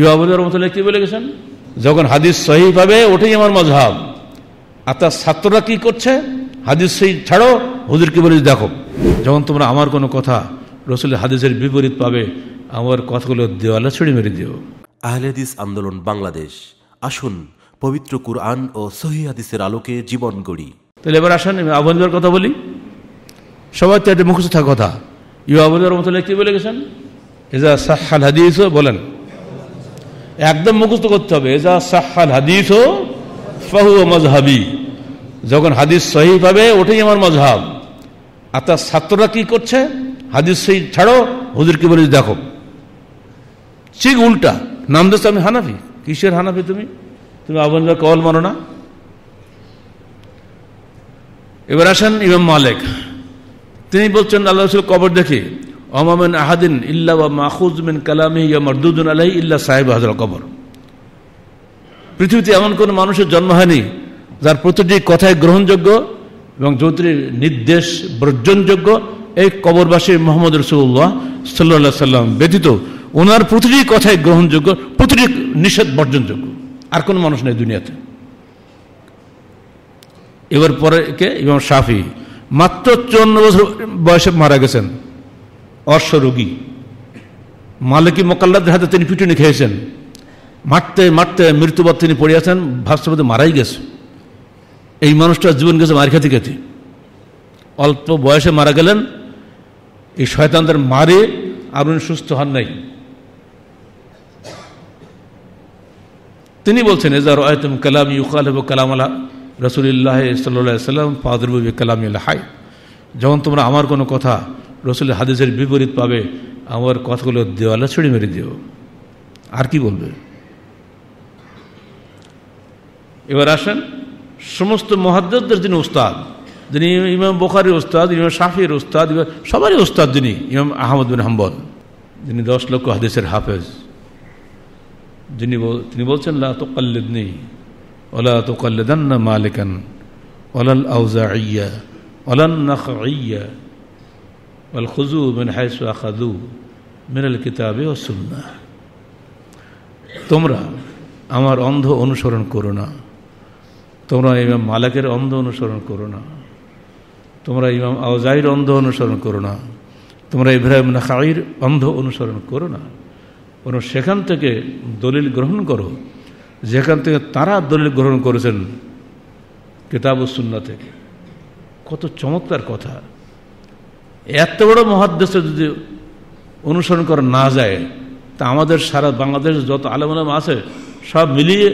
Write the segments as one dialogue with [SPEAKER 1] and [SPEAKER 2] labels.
[SPEAKER 1] ইহাবুল রহমতুল্লাহ কী বলে গেছেন যখন হাদিস সহি পাবে ওঠেই আমার মজহাব আর তার ছাত্ররা কী করছে হাদিস সেই ছাড়ো হুজুরকে বলে দেখো যখন তোমরা আমার কোনো কথা রসুলের হাদিসের বিপরীত পাবে আমার কথাগুলো দেওয়ালে ছুড়ে মেরে দিও আহলেদিস আন্দোলন বাংলাদেশ আসুন পবিত্র কুরআন ও সহি হাদিসের আলোকে জীবন গড়ি তাহলে এবার আসেন আবুল কথা বলি সবাই তো একটা মুখস্থ কথা ইউ আবুল মতো কী বলে গেছেন এজা সাহাল হাদিস বলেন একদম মুখস্থ করতে হবে যা সাহাল হাদিস ও ফাহু মজহাবি যখন হাদিস সহি পাবে ওটাই আমার মজহাব আর তার ছাত্ররা কি করছে হাদিস সহি ছাড়ো হুজুর কি বলিস দেখো ঠিক উল্টা নাম দিচ্ছ আমি হানাফি কিসের হানাফি তুমি তুমি আবন কল মানো না এবার আসেন ইমাম মালিক তিনি বলছেন আল্লাহ কবর দেখি অমামেন আহাদিন ইল্লা বা মাহুজ মিন কালামি ইয়া মরদুদ্দিন আলাই ইল্লা সাহেব হাজরা কবর পৃথিবীতে এমন কোন মানুষের জন্ম হয়নি যার প্রতিটি কথায় গ্রহণযোগ্য এবং যৌত্রীর নির্দেশ বর্জনযোগ্য এই কবরবাসী মোহাম্মদ রসুল্লাহ সাল্লা সাল্লাম ব্যতীত ওনার প্রতিটি কথাই গ্রহণযোগ্য প্রতিটি নিষেধ বর্জনযোগ্য আর কোন মানুষ নেই দুনিয়াতে এবার পরে কে ইমাম শাফি মাত্র চুয়ান্ন বছর বয়সে মারা গেছেন অশ্বরোগী মালিকী মোকাল্লাদের হাতে তিনি পিটুনি খেয়েছেন মারতে মারতে মৃত্যুবাদ তিনি পড়ে আছেন মারাই গেছে এই মানুষটা জীবন গেছে মার খেতে খেতে অল্প বয়সে মারা গেলেন এই শয়তানদের মারে আর উনি সুস্থ হন নাই তিনি বলছেন এজার আয়তম কালাম ইউকালেব কালাম আলা রসুলিল্লাহ সাল্লাহ সাল্লাম ফাদুরবু কালাম হাই যখন তোমরা আমার কোনো কথা রসুলের হাদিসের বিপরীত পাবে আমার কথাগুলো দেওয়ালা ছিঁড়ে মেরে দিও আর কি বলবে এবার আসেন সমস্ত মহাদ্দদের যিনি ওস্তাদ যিনি ইমাম বোখারির ওস্তাদ ইমাম শাফির ওস্তাদ সবারই ওস্তাদ যিনি ইমাম আহমদ বিন হাম্বল যিনি দশ লক্ষ হাদিসের হাফেজ যিনি তিনি বলছেন লা তোকাল্লিদনি ওলা না মালিকান ওলাল আউজা ইয়া ওলান নাখ ইয়া والخذو من حيث أخذو من কিতাবে والسنه তোমরা আমার অন্ধ অনুসরণ করো না তোমরা ইমাম মালাকের অন্ধ অনুসরণ করো না তোমরা ইমাম আওজাইর অন্ধ অনুসরণ করো না তোমরা ইব্রাহিম নাকাইর অন্ধ অনুসরণ করো না কোনো সেখান থেকে দলিল গ্রহণ করো যেখান থেকে তারা দলিল গ্রহণ করেছেন কিতাব সুন্না থেকে কত চমৎকার কথা এত বড় মহাদেশে যদি অনুসরণ করা না যায় তা আমাদের সারা বাংলাদেশ যত আলম আলম আছে সব মিলিয়ে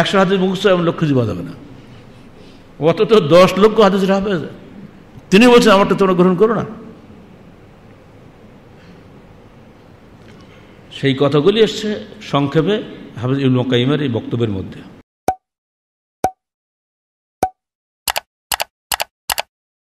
[SPEAKER 1] একশো হাতে মুখস্থ এমন লক্ষ্য পাওয়া যাবে না অত তো দশ লক্ষ হাদিসের হবে তিনি বলছেন আমারটা তোমরা গ্রহণ করো না সেই কথাগুলি এসছে সংক্ষেপে হাফিজ ইউল মকাইমের এই বক্তব্যের মধ্যে